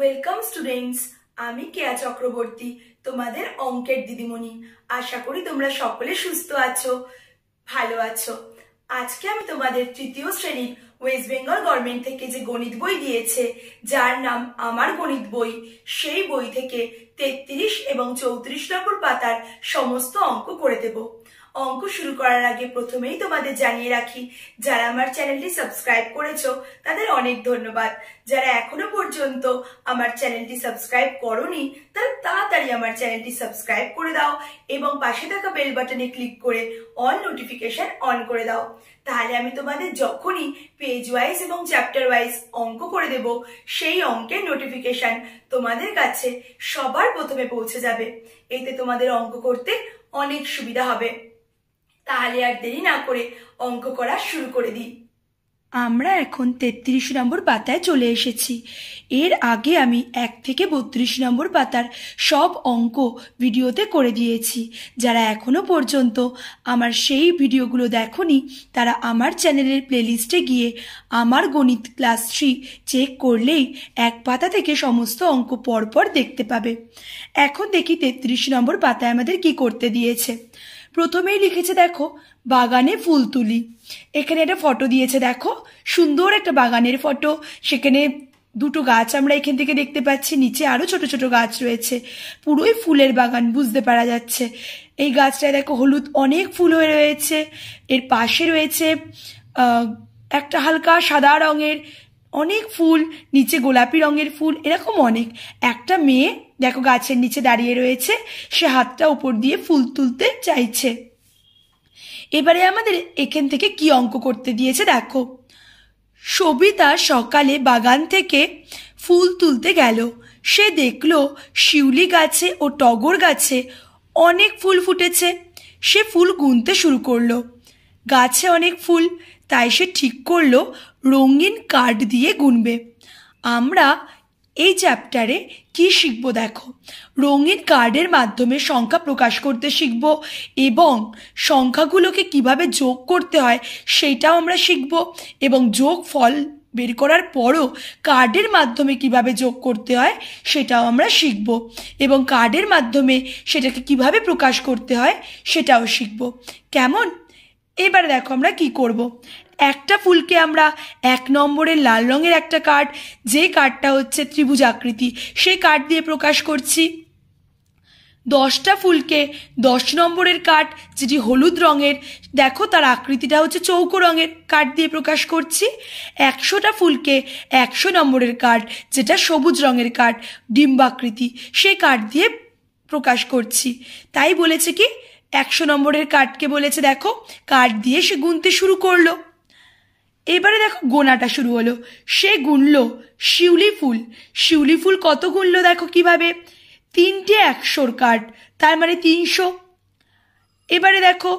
Welcome students আমি কেয়া চক্রবর্তী তোমাদের অঙ্কের দিদিমণি আশা করি তোমরা সকলে সুস্থ আছো ভালো আছো আজকে আমি তোমাদের তৃতীয় শ্রেণীর ওয়েস্ট বেঙ্গল গভর্নমেন্ট থেকে যে গণিত বই দিয়েছে যার নাম আমার গণিত বই সেই বই থেকে তেত্রিশ এবং চৌত্রিশ নম্বর পাতার সমস্ত অঙ্ক করে দেব অঙ্ক শুরু করার আগে প্রথমেই তোমাদের জানিয়ে রাখি যারা আমার চ্যানেলটি সাবস্ক্রাইব করেছো তাদের অনেক ধন্যবাদ যারা এখনো পর্যন্ত আমার চ্যানেলটি সাবস্ক্রাইব করনি তারা তাড়াতাড়ি আমার চ্যানেলটি সাবস্ক্রাইব করে দাও এবং পাশে থাকা বেল বাটনে ক্লিক করে অল নোটিফিকেশন অন করে দাও তাহলে আমি তোমাদের যখনই পেজ ওয়াইজ এবং চ্যাপ্টার ওয়াইজ অঙ্ক করে দেব সেই অঙ্কের নোটিফিকেশন তোমাদের কাছে সবার প্রথমে পৌঁছে যাবে এতে তোমাদের অঙ্ক করতে অনেক সুবিধা হবে তাহলে আর দেরি না করে অঙ্ক করা শুরু করে দিই আমরা এখন তেত্রিশ নম্বর পাতায় চলে এসেছি এর আগে আমি এক থেকে বত্রিশ নম্বর পাতার সব অঙ্ক ভিডিওতে করে দিয়েছি যারা এখনও পর্যন্ত আমার সেই ভিডিওগুলো দেখনি তারা আমার চ্যানেলের প্লেলিস্টে গিয়ে আমার গণিত ক্লাস থ্রি চেক করলেই এক পাতা থেকে সমস্ত অঙ্ক পরপর দেখতে পাবে এখন দেখি তেত্রিশ নম্বর পাতায় আমাদের কি করতে দিয়েছে প্রথমেই লিখেছে দেখো বাগানে ফুল তুলি এখানে একটা ফটো দিয়েছে দেখো সুন্দর একটা বাগানের ফটো সেখানে দুটো গাছ আমরা এখান থেকে দেখতে পাচ্ছি নিচে আরও ছোট ছোট গাছ রয়েছে পুরোই ফুলের বাগান বুঝতে পারা যাচ্ছে এই গাছটায় দেখো হলুদ অনেক ফুল হয়ে রয়েছে এর পাশে রয়েছে একটা হালকা সাদা রঙের অনেক ফুল নিচে গোলাপি রঙের ফুল এরকম অনেক একটা মেয়ে দেখো গাছের নিচে দাঁড়িয়ে রয়েছে সে হাতটা উপর দিয়ে ফুল তুলতে চাইছে এবারে আমাদের এখান থেকে কি অঙ্ক করতে দিয়েছে দেখো সবিতা সকালে বাগান থেকে ফুল তুলতে গেল সে দেখল শিউলি গাছে ও টগর গাছে অনেক ফুল ফুটেছে সে ফুল গুনতে শুরু করলো গাছে অনেক ফুল তাই সে ঠিক করল রঙিন কার্ড দিয়ে গুনবে আমরা এই চ্যাপ্টারে কি শিখব দেখো রঙিন কার্ডের মাধ্যমে সংখ্যা প্রকাশ করতে শিখব এবং সংখ্যাগুলোকে কিভাবে যোগ করতে হয় সেটাও আমরা শিখব এবং যোগ ফল বের করার পরও কার্ডের মাধ্যমে কিভাবে যোগ করতে হয় সেটাও আমরা শিখব এবং কার্ডের মাধ্যমে সেটাকে কিভাবে প্রকাশ করতে হয় সেটাও শিখব কেমন এবার দেখো আমরা কি করব। একটা ফুলকে আমরা এক নম্বরের লাল রঙের একটা কার্ড যে কার্ডটা হচ্ছে ত্রিভুজ আকৃতি সেই কার্ড দিয়ে প্রকাশ করছি দশটা ফুলকে দশ নম্বরের কাঠ যেটি হলুদ রঙের দেখো তার আকৃতিটা হচ্ছে চৌকো রঙের কাঠ দিয়ে প্রকাশ করছি একশোটা ফুলকে একশো নম্বরের কাঠ যেটা সবুজ রঙের কাঠ ডিম্বাকৃতি সেই কাঠ দিয়ে প্রকাশ করছি তাই বলেছে কি একশো নম্বরের কার্ডকে বলেছে দেখো কার্ড দিয়ে সে গুনতে শুরু করলো এবারে দেখো গোনাটা শুরু হলো সে গুনল শিউলি ফুল শিউলি ফুল কত গুনল দেখো কিভাবে তিনটে একশোর কার্ড তার মানে তিনশো এবারে দেখো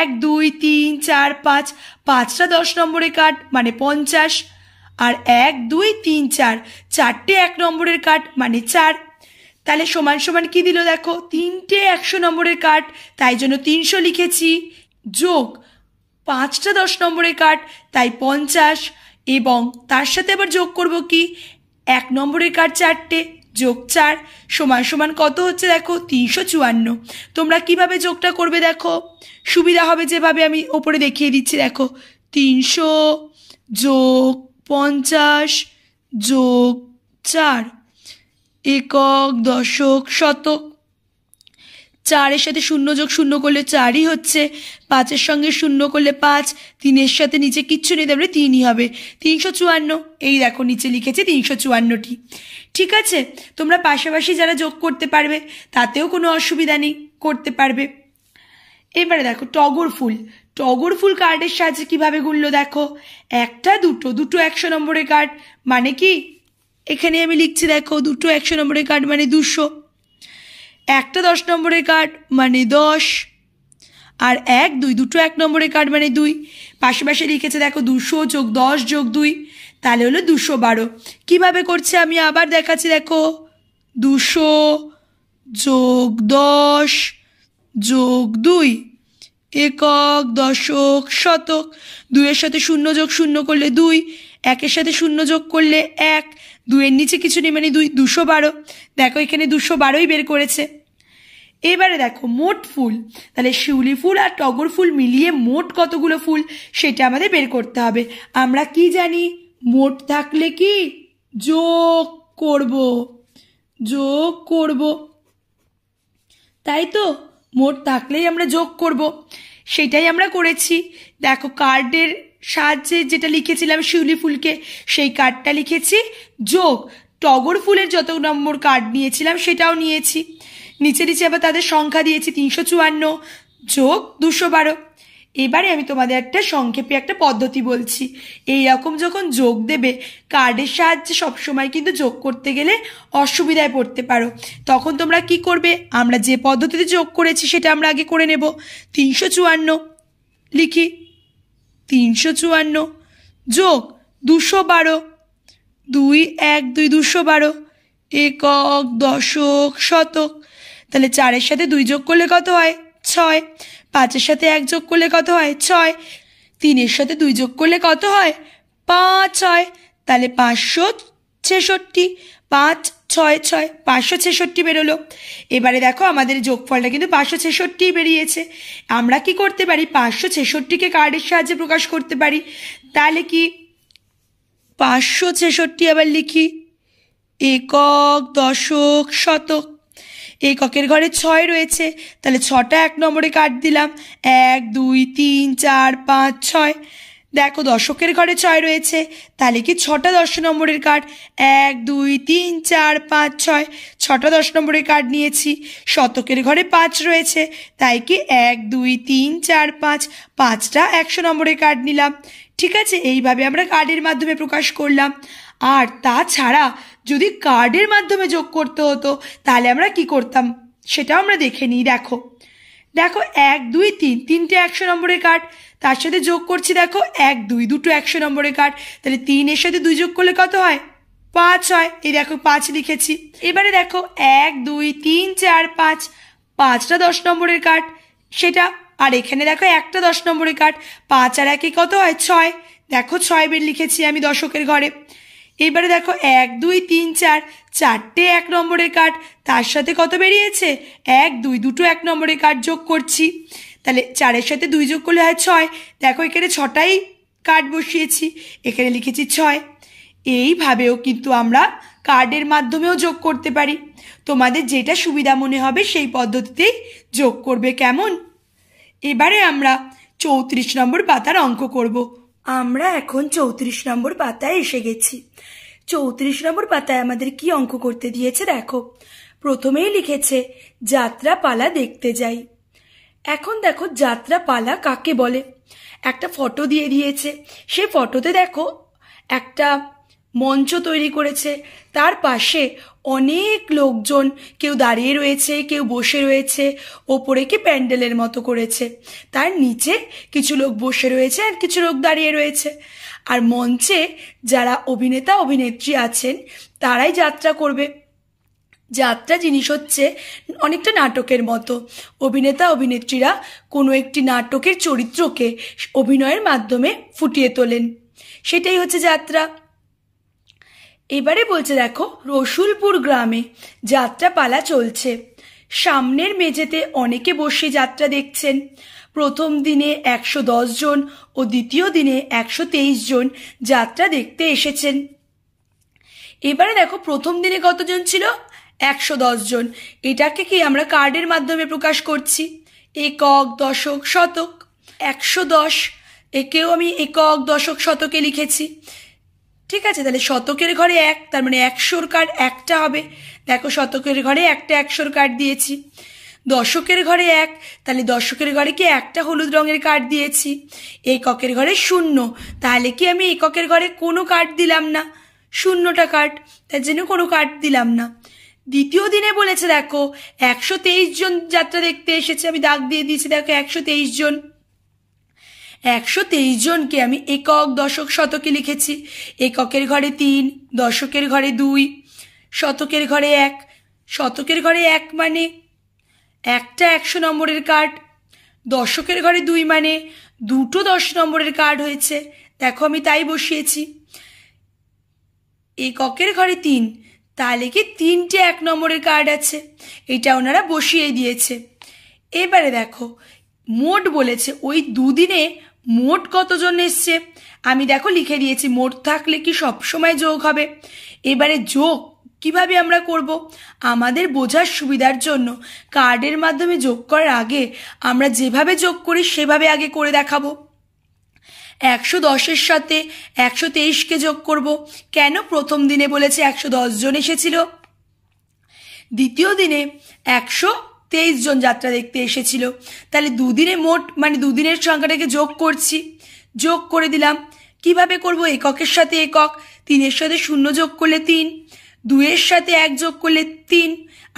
এক দুই তিন চার পাঁচ পাঁচটা দশ নম্বরের কার্ড মানে পঞ্চাশ আর এক দুই তিন চার চারটে এক নম্বরের কার্ড মানে চার তাহলে সমান সমান কি দিল দেখো তিনটে একশো নম্বরের কার্ড তাই জন্য তিনশো লিখেছি যোগ পাঁচটা দশ নম্বরের কার্ড তাই পঞ্চাশ এবং তার সাথে আবার যোগ করব কি এক নম্বরের কার্ড চারটে যোগ চার সমান সমান কত হচ্ছে দেখো তিনশো চুয়ান্ন তোমরা কিভাবে যোগটা করবে দেখো সুবিধা হবে যেভাবে আমি ওপরে দেখিয়ে দিচ্ছি দেখো তিনশো যোগ পঞ্চাশ যোগ চার একক দশক শতক চারের সাথে শূন্য যোগ শূন্য করলে চারই হচ্ছে পাঁচের সঙ্গে শূন্য করলে পাঁচ তিনের সাথে নিচে কিচ্ছু নেই তারপরে তিনই হবে তিনশো চুয়ান্ন এই দেখো নিচে লিখেছে তিনশো চুয়ান্নটি ঠিক আছে তোমরা পাশাপাশি যারা যোগ করতে পারবে তাতেও কোনো অসুবিধা নেই করতে পারবে এবারে দেখো টগর ফুল টগর ফুল কার্ডের সাহায্যে কীভাবে গুললো দেখো একটা দুটো দুটো একশো নম্বরের কার্ড মানে কি এখানে আমি লিখছি দেখো দুটো একশো নম্বরের কার্ড মানে দুশো একটা দশ নম্বরের কার্ড মানে দশ আর এক দুই দুটো এক নম্বরের কার্ড মানে দুই পাশে পাশে লিখেছে দেখো দুশো যোগ দশ যোগ দুই তাহলে হলো দুশো বারো কীভাবে করছে আমি আবার দেখাচ্ছি দেখো দুশো যোগ দশ যোগ দুই একক দশক শতক দুইয়ের সাথে শূন্য যোগ শূন্য করলে দুই একের সাথে শূন্য যোগ করলে এক দুয়ের নিচে কিছু নেই মানে দুই দুশো বারো দেখো এখানে দুশো বারোই বের করেছে এবারে দেখো মোট ফুল তাহলে শিউলি ফুল আর টগর ফুল মিলিয়ে মোট কতগুলো ফুল সেটা আমাদের বের করতে হবে আমরা কি জানি মোট থাকলে কি যোগ করব যোগ করব তাই তো মোট থাকলেই আমরা যোগ করব সেটাই আমরা করেছি দেখো কার্ডের সাহায্যে যেটা লিখেছিলাম শিউলি ফুলকে সেই কার্ডটা লিখেছি যোগ টগর ফুলের যত নম্বর কার্ড নিয়েছিলাম সেটাও নিয়েছি নিচে নিচে আবার তাদের সংখ্যা দিয়েছি তিনশো চুয়ান্ন যোগ দুশো বারো এবারে আমি তোমাদের একটা সংক্ষেপে একটা পদ্ধতি বলছি এই রকম যখন যোগ দেবে কার্ডের সাহায্যে সবসময় কিন্তু যোগ করতে গেলে অসুবিধায় পড়তে পারো তখন তোমরা কি করবে আমরা যে পদ্ধতিতে যোগ করেছি সেটা আমরা আগে করে নেব তিনশো চুয়ান্ন লিখি তিনশো চুয়ান্ন যোগ দুশো বারো দুই এক দুই দুশো বারো একক দশক শতক তাহলে চারের সাথে দুই যোগ করলে কত হয় ছয় পাঁচের সাথে এক যোগ করলে কত হয় ছয় তিনের সাথে দুই যোগ করলে কত হয় পাঁচ হয় তাহলে পাঁচশো ছেষট্টি পাঁচ ছয় ছয় পাঁচশো ছেষট্টি বেরোলো এবারে দেখো আমাদের যোগফলটা কিন্তু পাঁচশো ছেষট্টিই বেরিয়েছে আমরা কি করতে পারি পাঁচশো ছেষট্টিকে কার্ডের সাহায্যে প্রকাশ করতে পারি তাহলে কি পাঁচশো ছেষট্টি আবার লিখি একক দশক শতক এককের ঘরে ছয় রয়েছে তাহলে ছটা এক নম্বরে কাট দিলাম এক দুই তিন চার পাঁচ ছয় দেখো দশকের ঘরে ছয় রয়েছে তাহলে কি ছটা দশ নম্বরের কার্ড এক দুই তিন চার পাঁচ ছয় ছটা দশ নম্বরের কার্ড নিয়েছি শতকের ঘরে পাঁচ রয়েছে তাই কি এক দুই তিন চার পাঁচ পাঁচটা একশো নম্বরের কার্ড নিলাম ঠিক আছে এইভাবে আমরা কার্ডের মাধ্যমে প্রকাশ করলাম আর তাছাড়া যদি কার্ডের মাধ্যমে যোগ করতে হতো তাহলে আমরা কি করতাম সেটাও আমরা দেখে নিই দেখো দেখো এক দুই তিন তিনটে একশো নম্বরের কার্ড তার সাথে যোগ করছি দেখো এক দুই দুটো একশো নম্বরের কার্ড তাহলে তিনের সাথে দুই যোগ করলে কত হয় পাঁচ হয় এই দেখো পাঁচ লিখেছি এবারে দেখো এক দুই তিন চার পাঁচ পাঁচটা দশ নম্বরের কার্ড সেটা আর এখানে দেখো একটা দশ নম্বরের কার্ড পাঁচ আর একে কত হয় ছয় দেখো ছয় বের লিখেছি আমি দশকের ঘরে এবারে দেখো এক দুই তিন চার চারটে এক নম্বরের কার্ড তার সাথে কত বেরিয়েছে এক দুই দুটো এক নম্বরের কার্ড যোগ করছি তাহলে চারের সাথে দুই যোগ করলে হয় ছয় দেখো এখানে ছটাই কার্ড বসিয়েছি এখানে লিখেছি ছয় এইভাবেও কিন্তু আমরা কার্ডের মাধ্যমেও যোগ করতে পারি তোমাদের যেটা সুবিধা মনে হবে সেই পদ্ধতিতেই যোগ করবে কেমন এবারে আমরা চৌত্রিশ নম্বর পাতার অঙ্ক করবো আমরা এখন চৌত্রিশ নম্বর পাতায় এসে গেছি চৌত্রিশ নম্বর পাতায় আমাদের কি অঙ্ক করতে দিয়েছে দেখো প্রথমেই লিখেছে যাত্রা পালা দেখতে যাই এখন দেখো যাত্রা পালা কাকে বলে একটা ফটো দিয়ে দিয়েছে সে ফটোতে দেখো একটা মঞ্চ তৈরি করেছে তার পাশে অনেক লোকজন কেউ দাঁড়িয়ে রয়েছে কেউ বসে রয়েছে ওপরে কি প্যান্ডেলের মতো করেছে তার নিচে কিছু লোক বসে রয়েছে আর কিছু লোক দাঁড়িয়ে রয়েছে আর মঞ্চে যারা অভিনেতা অভিনেত্রী আছেন তারাই যাত্রা করবে যাত্রা জিনিস হচ্ছে অনেকটা নাটকের মতো অভিনেতা অভিনেত্রীরা কোনো একটি নাটকের চরিত্রকে অভিনয়ের মাধ্যমে ফুটিয়ে তোলেন সেটাই হচ্ছে যাত্রা এবারে বলছে দেখো রসুলপুর গ্রামে যাত্রাপালা চলছে সামনের মেঝেতে অনেকে বসে যাত্রা দেখছেন প্রথম দিনে একশো দশ জন ও দ্বিতীয় দিনে একশো তেইশ জন যাত্রা দেখতে এসেছেন এবারে দেখো প্রথম দিনে কতজন ছিল একশো দশ জন এটাকে কি আমরা কার্ডের মাধ্যমে প্রকাশ করছি একক দশক শতক একশো দশ একেও আমি একক দশক শতকে লিখেছি ঠিক আছে তাহলে শতকের ঘরে এক তার মানে একশোর কার্ড একটা হবে দেখো শতকের ঘরে একটা একশোর কার্ড দিয়েছি দশকের ঘরে এক তাহলে দশকের ঘরে কি একটা হলুদ রঙের কার্ড দিয়েছি এককের ঘরে শূন্য তাহলে কি আমি এককের ঘরে কোনো কার্ড দিলাম না শূন্যটা কার্ড তার জন্য কোনো কার্ড দিলাম না দ্বিতীয় দিনে বলেছে দেখো একশো তেইশ জন যাত্রা দেখতে এসেছে আমি দাগ দিয়ে দিয়েছি দেখো একশো তেইশ জন একশো তেইশ জনকে আমি একক দশক শতকে লিখেছি এককের ঘরে তিন দশকের ঘরে দুই শতকের ঘরে এক শতকের ঘরে এক মানে একটা একশো নম্বরের কার্ড দশকের ঘরে দুই মানে দুটো দশ নম্বরের কার্ড হয়েছে দেখো আমি তাই বসিয়েছি এককের ঘরে তিন তাহলে কি তিনটে এক নম্বরের কার্ড আছে এটা ওনারা বসিয়ে দিয়েছে এবারে দেখো মোট বলেছে ওই দুদিনে মোট কতজন এসছে আমি দেখো লিখে দিয়েছি মোট থাকলে কি সবসময় যোগ হবে এবারে যোগ কিভাবে আমরা করব আমাদের বোঝার সুবিধার জন্য কার্ডের মাধ্যমে যোগ করার আগে আমরা যেভাবে যোগ করি সেভাবে আগে করে দেখাবো একশো দশের সাথে একশো তেইশকে যোগ করব কেন প্রথম দিনে বলেছে একশো জন এসেছিল দ্বিতীয় দিনে একশো তেইশ জন যাত্রা দেখতে এসেছিল তাহলে দুদিনে মোট মানে দুদিনের সংখ্যাটাকে যোগ করছি যোগ করে দিলাম কিভাবে করব এককের সাথে একক তিনের সাথে শূন্য যোগ করলে তিন দুইয়ের সাথে এক যোগ করলে তিন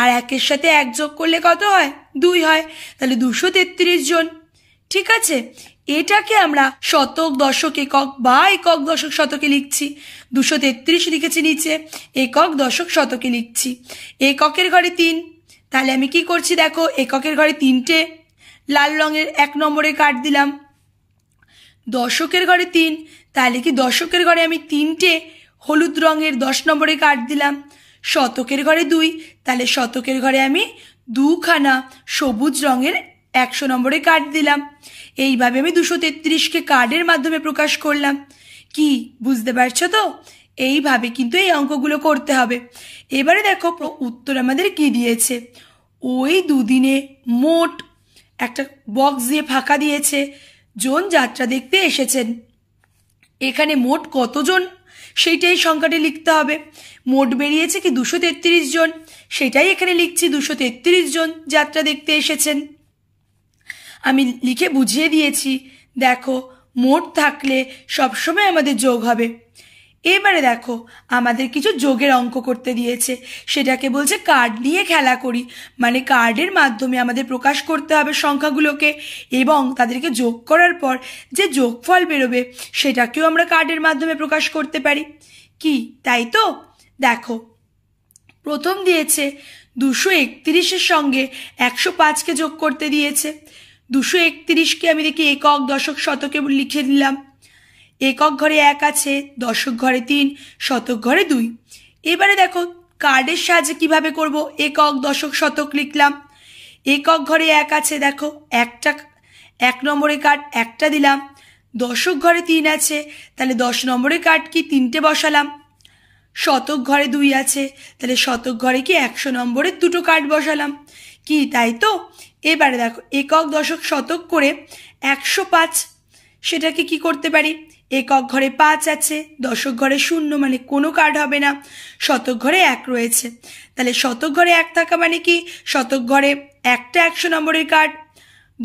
আর একের সাথে এক যোগ করলে কত হয় দুই হয় তাহলে দুশো তেত্রিশ জন ঠিক আছে এটাকে আমরা শতক দশক একক বা একক দশক শতকে লিখছি দুশো তেত্রিশ লিখেছি নিচে একক দশক শতকে লিখছি এককের ঘরে তিন তাহলে আমি কি করছি দেখো এককের ঘরে তিনটে লাল রঙের এক নম্বরে কাট দিলাম দশকের ঘরে তিন তাহলে কি দশকের ঘরে আমি তিনটে হলুদ রঙের দশ নম্বরে কাট দিলাম শতকের ঘরে দুই তাহলে শতকের ঘরে আমি দুখানা সবুজ রঙের একশো নম্বরে কাট দিলাম এইভাবে আমি দুশো তেত্রিশকে কার্ডের মাধ্যমে প্রকাশ করলাম কি বুঝতে পারছো তো এইভাবে কিন্তু এই অঙ্কগুলো করতে হবে এবারে দেখো উত্তর আমাদের কি দিয়েছে ওই দুদিনে মোট একটা বক্স দিয়ে ফাঁকা দিয়েছে জন যাত্রা দেখতে এসেছেন এখানে মোট কতজন সেইটাই সংখ্যাটি লিখতে হবে মোট বেরিয়েছে কি দুশো তেত্রিশ জন সেটাই এখানে লিখছি দুশো তেত্রিশ জন যাত্রা দেখতে এসেছেন আমি লিখে বুঝিয়ে দিয়েছি দেখো মোট থাকলে সবসময় আমাদের যোগ হবে এবারে দেখো আমাদের কিছু যোগের অঙ্ক করতে দিয়েছে সেটাকে বলছে কার্ড নিয়ে খেলা করি মানে কার্ডের মাধ্যমে আমাদের প্রকাশ করতে হবে সংখ্যাগুলোকে এবং তাদেরকে যোগ করার পর যে যোগফল বেরোবে সেটাকেও আমরা কার্ডের মাধ্যমে প্রকাশ করতে পারি কি তাই তো দেখো প্রথম দিয়েছে দুশো একত্রিশের সঙ্গে একশো পাঁচকে যোগ করতে দিয়েছে দুশো একত্রিশকে আমি দেখি একক দশক শতকে লিখে দিলাম একক ঘরে এক আছে দশক ঘরে তিন শতক ঘরে দুই এবারে দেখো কার্ডের সাহায্যে কিভাবে করব একক দশক শতক লিখলাম একক ঘরে এক আছে দেখো একটা এক নম্বরে কার্ড একটা দিলাম দশক ঘরে তিন আছে তাহলে দশ নম্বরে কার্ড কি তিনটে বসালাম শতক ঘরে দুই আছে তাহলে শতক ঘরে কি একশো নম্বরের দুটো কার্ড বসালাম কি তাই তো এবারে দেখো একক দশক শতক করে একশো পাঁচ সেটাকে কি করতে পারি একক ঘরে পাঁচ আছে দশক ঘরে শূন্য মানে কোনো কার্ড হবে না শতক ঘরে এক রয়েছে তাহলে শতক ঘরে এক থাকা মানে কি শতক ঘরে একটা একশো নম্বরের কার্ড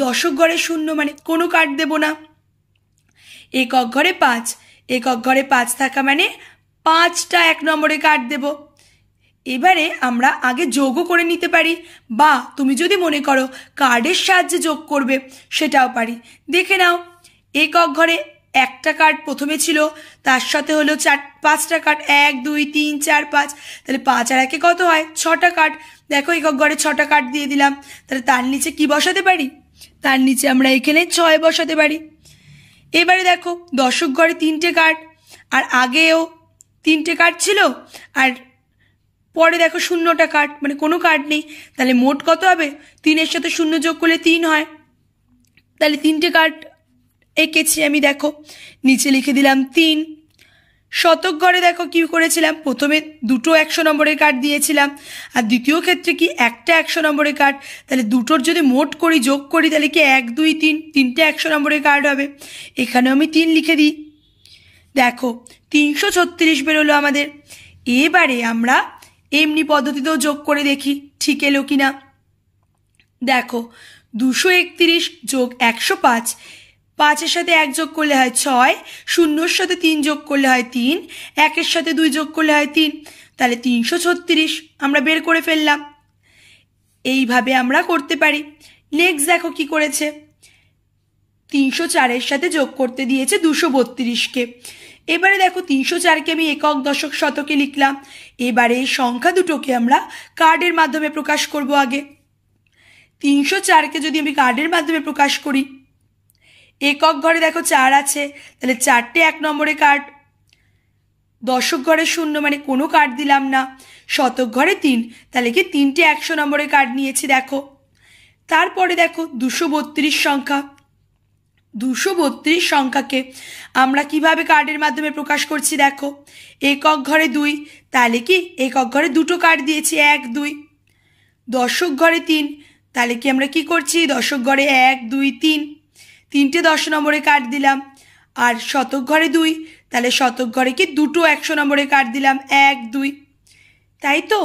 দশক ঘরে শূন্য মানে কোনো কার্ড দেব না একক ঘরে পাঁচ একক ঘরে পাঁচ থাকা মানে পাঁচটা এক নম্বরে কার্ড দেব এবারে আমরা আগে যোগও করে নিতে পারি বা তুমি যদি মনে করো কার্ডের সাহায্যে যোগ করবে সেটাও পারি দেখে নাও একক ঘরে একটা কার্ড প্রথমে ছিল তার সাথে হলো চার পাঁচটা কার্ড এক দুই তিন চার পাঁচ তাহলে পাঁচ আর একে কত হয় ছটা কার্ড দেখো একক ঘরে ছটা কার্ড দিয়ে দিলাম তাহলে তার নিচে কি বসাতে পারি তার নিচে আমরা এখানে ছয় বসাতে পারি এবারে দেখো দশক ঘরে তিনটে কার্ড আর আগেও তিনটে কার্ড ছিল আর পরে দেখো শূন্যটা কার্ড মানে কোনো কার্ড নেই তাহলে মোট কত হবে তিনের সাথে শূন্য যোগ করলে তিন হয় তাহলে তিনটে কার্ড এঁকেছি আমি দেখো নিচে লিখে দিলাম তিন শতক গড়ে দেখো কি করেছিলাম প্রথমে দুটো একশো নম্বরের কার্ড দিয়েছিলাম আর দ্বিতীয় ক্ষেত্রে কি একটা একশো নম্বরের কার্ড তাহলে দুটোর যদি মোট করি যোগ করি তাহলে কি এক দুই তিন তিনটে একশো নম্বরের কার্ড হবে এখানেও আমি তিন লিখে দিই দেখো তিনশো ছত্রিশ বেরোলো আমাদের এবারে আমরা এমনি পদ্ধতিতেও যোগ করে দেখি ঠিক এলো কি না দেখো দুশো একত্রিশ যোগ একশো পাঁচ পাঁচের সাথে এক যোগ করলে হয় ছয় শূন্যর সাথে তিন যোগ করলে হয় তিন একের সাথে দুই যোগ করলে হয় তিন তাহলে তিনশো ছত্রিশ আমরা বের করে ফেললাম এইভাবে আমরা করতে পারি নেক্সট দেখো কি করেছে তিনশো চারের সাথে যোগ করতে দিয়েছে দুশো বত্রিশকে এবারে দেখো তিনশো চারকে আমি একক দশক শতকে লিখলাম এবারে এই সংখ্যা দুটোকে আমরা কার্ডের মাধ্যমে প্রকাশ করব আগে তিনশো চারকে যদি আমি কার্ডের মাধ্যমে প্রকাশ করি একক ঘরে দেখো চার আছে তাহলে চারটে এক নম্বরে কার্ড দশক ঘরে শূন্য মানে কোনো কার্ড দিলাম না শতক ঘরে তিন তাহলে কি তিনটে একশো নম্বরে কার্ড নিয়েছি দেখো তারপরে দেখো দুশো বত্রিশ সংখ্যা দুশো বত্রিশ সংখ্যাকে আমরা কিভাবে কার্ডের মাধ্যমে প্রকাশ করছি দেখো একক ঘরে দুই তাহলে কি একক ঘরে দুটো কার্ড দিয়েছি এক দুই দশক ঘরে তিন তাহলে কি আমরা কি করছি দশক ঘরে এক দুই তিন তিনটে দশ নম্বরে কার্ড দিলাম আর শতক ঘরে দুই তাহলে শতক ঘরে কি দুটো একশো নম্বরে কার্ড দিলাম এক দুই তাই তো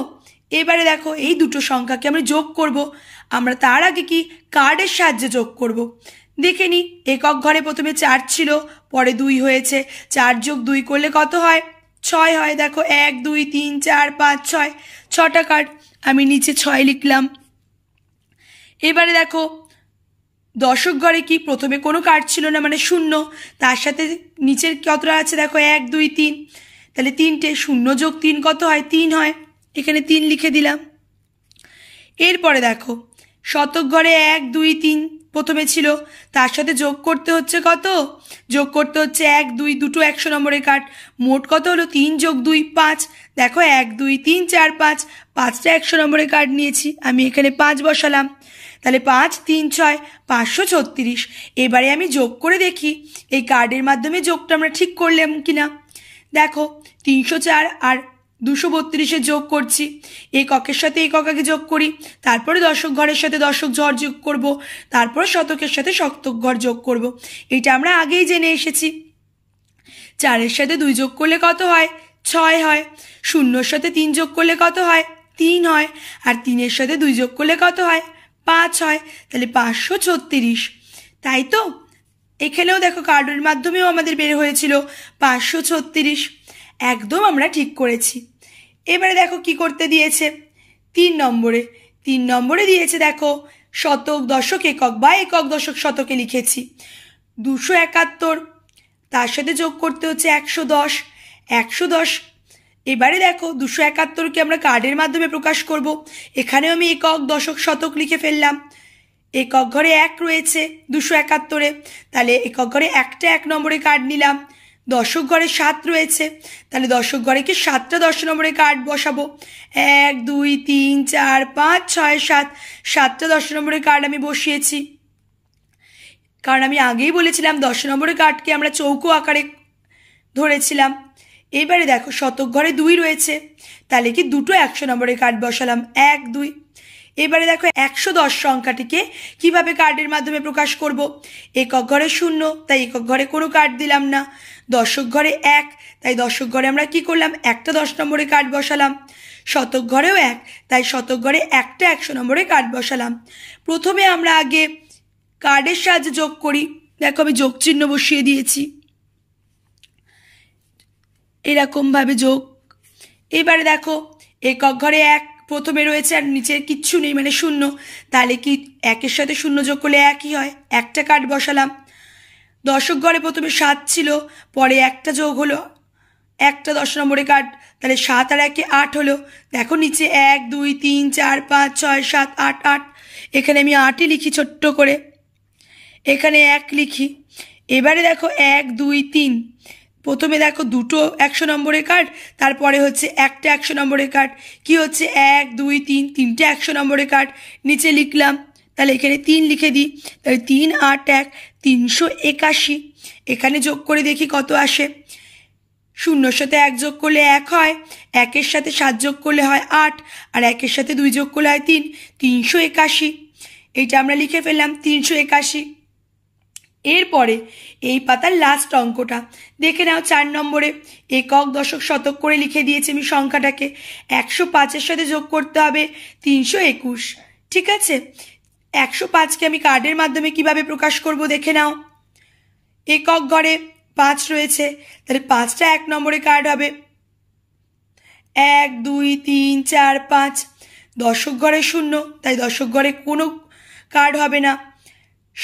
এবারে দেখো এই দুটো সংখ্যাকে আমরা যোগ করব আমরা তার আগে কি কার্ডের সাহায্যে যোগ করব। দেখে নি একক ঘরে প্রথমে চার ছিল পরে দুই হয়েছে চার যোগ দুই করলে কত হয় ছয় হয় দেখো এক দুই তিন চার পাঁচ ছয় ছটা কার্ড আমি নিচে ছয় লিখলাম এবারে দেখো দশক কি প্রথমে কোনো কার্ড ছিল না মানে শূন্য তার সাথে নিচের কতটা আছে দেখো এক দুই তিন তাহলে তিনটে শূন্য যোগ তিন কত হয় তিন হয় এখানে তিন লিখে দিলাম এরপরে দেখো শতক ঘরে এক দুই তিন প্রথমে ছিল তার সাথে যোগ করতে হচ্ছে কত যোগ করতে হচ্ছে এক দুই দুটো একশো নম্বরের কার্ড মোট কত হলো তিন যোগ দুই পাঁচ দেখো এক দুই তিন চার পাঁচ পাঁচটা একশো নম্বরের কার্ড নিয়েছি আমি এখানে পাঁচ বসালাম তাহলে পাঁচ তিন ছয় পাঁচশো ছত্রিশ এবারে আমি যোগ করে দেখি এই কার্ডের মাধ্যমে যোগটা আমরা ঠিক করলাম কি না দেখো তিনশো চার আর দুশো বত্রিশে যোগ করছি এককের সাথে এককাকে যোগ করি তারপরে দশক ঘরের সাথে দশক ঝড় যোগ করব তারপর শতকের সাথে শতক ঘর যোগ করব এটা আমরা আগেই জেনে এসেছি চারের সাথে দুই যোগ করলে কত হয় ছয় হয় শূন্যর সাথে তিন যোগ করলে কত হয় তিন হয় আর তিনের সাথে দুই যোগ করলে কত হয় পাঁচ হয় তাহলে পাঁচশো ছত্রিশ তাই তো এখানেও দেখো কার্ডের মাধ্যমেও আমাদের বের হয়েছিল পাঁচশো ছত্রিশ একদম আমরা ঠিক করেছি এবারে দেখো কি করতে দিয়েছে তিন নম্বরে তিন নম্বরে দিয়েছে দেখো শতক দশক একক বা একক দশক শতকে লিখেছি দুশো একাত্তর তার সাথে যোগ করতে হচ্ছে একশো দশ একশো দশ এবারে দেখো দুশো একাত্তরকে আমরা কার্ডের মাধ্যমে প্রকাশ করব এখানেও আমি একক দশক শতক লিখে ফেললাম একক ঘরে এক রয়েছে দুশো একাত্তরে তাহলে একক ঘরে একটা এক নম্বরে কার্ড নিলাম দশক ঘরে সাত রয়েছে তাহলে দশক ঘরেকে সাতটা দশ নম্বরে কার্ড বসাবো এক দুই তিন চার পাঁচ ছয় সাত সাতটা দশ নম্বরে কার্ড আমি বসিয়েছি কারণ আমি আগেই বলেছিলাম দশ নম্বরে কার্ডকে আমরা চৌকো আকারে ধরেছিলাম এবারে দেখো শতক ঘরে দুই রয়েছে তাহলে কি দুটো একশো নম্বরের কার্ড বসালাম এক দুই এবারে দেখো একশো দশ সংখ্যাটিকে কিভাবে কার্ডের মাধ্যমে প্রকাশ করব। একক ঘরে শূন্য তাই একক ঘরে কোনো কার্ড দিলাম না দশক ঘরে এক তাই দশক ঘরে আমরা কি করলাম একটা দশ নম্বরে কার্ড বসালাম শতক ঘরেও এক তাই শতক ঘরে একটা একশো নম্বরে কার্ড বসালাম প্রথমে আমরা আগে কার্ডের সাহায্যে যোগ করি দেখো আমি যোগ চিহ্ন বসিয়ে দিয়েছি এরকমভাবে যোগ এবারে দেখো একক ঘরে এক প্রথমে রয়েছে আর নিচে কিচ্ছু নেই মানে শূন্য তাহলে কি একের সাথে শূন্য যোগ করলে একই হয় একটা কাঠ বসালাম দশক ঘরে প্রথমে সাত ছিল পরে একটা যোগ হলো একটা দশ নম্বরে কাঠ তাহলে সাত আর একে আট হলো দেখো নিচে এক দুই তিন চার পাঁচ ছয় সাত আট আট এখানে আমি আটই লিখি ছোট্ট করে এখানে এক লিখি এবারে দেখো এক দুই তিন প্রথমে দেখো দুটো একশো নম্বরের কার্ড তারপরে হচ্ছে একটা একশো নম্বরের কার্ড কি হচ্ছে এক দুই তিন তিনটে একশো নম্বরের কার্ড নিচে লিখলাম তাহলে এখানে তিন লিখে দিই তাহলে তিন আট এক তিনশো একাশি এখানে যোগ করে দেখি কত আসে শূন্যর সাথে এক যোগ করলে এক হয় একের সাথে সাত যোগ করলে হয় আট আর একের সাথে দুই যোগ করলে হয় তিন তিনশো একাশি এইটা আমরা লিখে ফেললাম তিনশো একাশি এরপরে এই পাতার লাস্ট অঙ্কটা দেখে নাও চার নম্বরে একক দশক শতক করে লিখে দিয়েছি আমি সংখ্যাটাকে একশো পাঁচের সাথে যোগ করতে হবে তিনশো একুশ ঠিক আছে একশো পাঁচকে আমি কার্ডের মাধ্যমে কিভাবে প্রকাশ করব দেখে নাও একক ঘরে পাঁচ রয়েছে তাহলে পাঁচটা এক নম্বরে কার্ড হবে এক দুই তিন চার পাঁচ দশক ঘরে শূন্য তাই দশক ঘরে কোনো কার্ড হবে না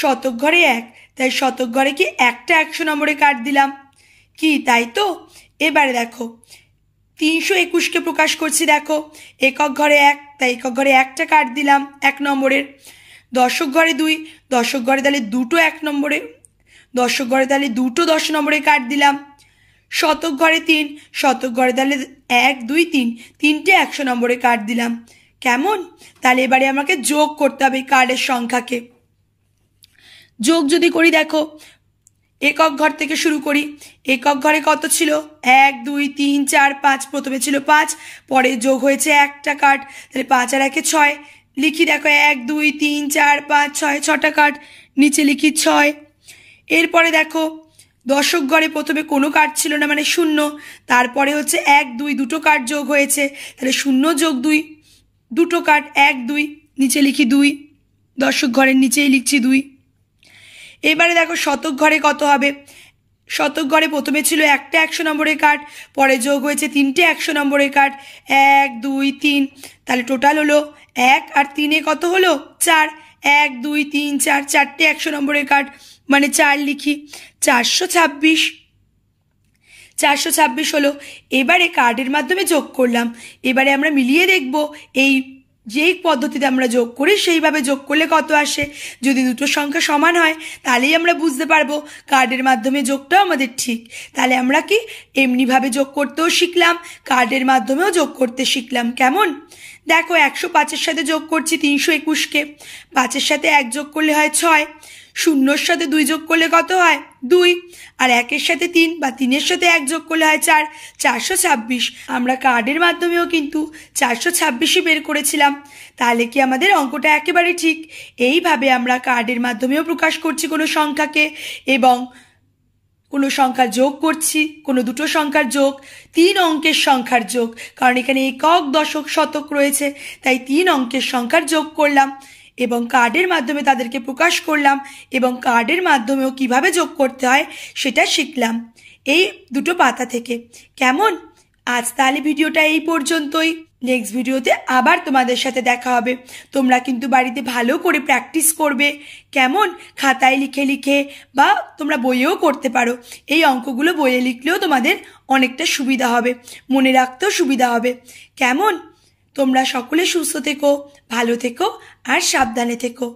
শতক ঘরে এক তাই শতক ঘরে কি একটা একশো নম্বরে কার্ড দিলাম কি তাই তো এবারে দেখো তিনশো একুশকে প্রকাশ করছি দেখো একক ঘরে এক তাই একক ঘরে একটা কার্ড দিলাম এক নম্বরের দশক ঘরে দুই দশক ঘরে তাহলে দুটো এক নম্বরে দশক ঘরে তাহলে দুটো দশ নম্বরে কার্ড দিলাম শতক ঘরে তিন শতক ঘরে তাহলে এক দুই তিন তিনটে একশো নম্বরে কার্ড দিলাম কেমন তাহলে এবারে আমাকে যোগ করতে হবে কার্ডের সংখ্যাকে যোগ যদি করি দেখো একক ঘর থেকে শুরু করি একক ঘরে কত ছিল এক দুই তিন চার পাঁচ প্রথমে ছিল পাঁচ পরে যোগ হয়েছে একটা কাঠ তাহলে পাঁচ আর একে ছয় লিখি দেখো এক দুই তিন চার পাঁচ ছয় ছটা কাঠ নিচে লিখি ছয় এরপরে দেখো দশক ঘরে প্রথমে কোনো কাঠ ছিল না মানে শূন্য তারপরে হচ্ছে এক দুই দুটো কাঠ যোগ হয়েছে তাহলে শূন্য যোগ দুই দুটো কাঠ এক দুই নিচে লিখি দুই দর্শক ঘরের নিচেই লিখছি দুই এবারে দেখো শতক ঘরে কত হবে শতক ঘরে প্রথমে ছিল একটা একশো নম্বরের কার্ড পরে যোগ হয়েছে তিনটে একশো নম্বরের কার্ড এক দুই তিন তাহলে টোটাল হলো এক আর তিনে কত হলো চার এক দুই তিন চার চারটে একশো নম্বরের কার্ড মানে চার লিখি চারশো ছাব্বিশ চারশো ছাব্বিশ হলো এবারে কার্ডের মাধ্যমে যোগ করলাম এবারে আমরা মিলিয়ে দেখব এই যেই পদ্ধতিতে আমরা যোগ করি সেইভাবে যোগ করলে কত আসে যদি দুটো সংখ্যা সমান হয় তাহলেই আমরা বুঝতে পারবো কার্ডের মাধ্যমে যোগটাও আমাদের ঠিক তাহলে আমরা কি এমনিভাবে যোগ করতেও শিখলাম কার্ডের মাধ্যমেও যোগ করতে শিখলাম কেমন দেখো একশো পাঁচের সাথে যোগ করছি তিনশো একুশকে পাঁচের সাথে এক যোগ করলে হয় ছয় শূন্যর সাথে দুই যোগ করলে কত হয় দুই আর একের সাথে তিন বা তিনের সাথে এক যোগ করলে হয় চার চারশো ছাব্বিশ আমরা কার্ডের মাধ্যমেও কিন্তু চারশো ছাব্বিশই বের করেছিলাম তাহলে কি আমাদের অঙ্কটা একেবারে ঠিক এইভাবে আমরা কার্ডের মাধ্যমেও প্রকাশ করছি কোনো সংখ্যাকে এবং কোনো সংখ্যার যোগ করছি কোনো দুটো সংখ্যার যোগ তিন অঙ্কের সংখ্যার যোগ কারণ এখানে একক দশক শতক রয়েছে তাই তিন অঙ্কের সংখ্যার যোগ করলাম এবং কার্ডের মাধ্যমে তাদেরকে প্রকাশ করলাম এবং কার্ডের মাধ্যমেও কিভাবে যোগ করতে হয় সেটা শিখলাম এই দুটো পাতা থেকে কেমন আজ তাহলে ভিডিওটা এই পর্যন্তই নেক্সট ভিডিওতে আবার তোমাদের সাথে দেখা হবে তোমরা কিন্তু বাড়িতে ভালো করে প্র্যাকটিস করবে কেমন খাতায় লিখে লিখে বা তোমরা বইয়েও করতে পারো এই অঙ্কগুলো বইয়ে লিখলেও তোমাদের অনেকটা সুবিধা হবে মনে রাখতেও সুবিধা হবে কেমন তোমরা সকলে সুস্থ থেকো ভালো থেকো আর সাবধানে থেকো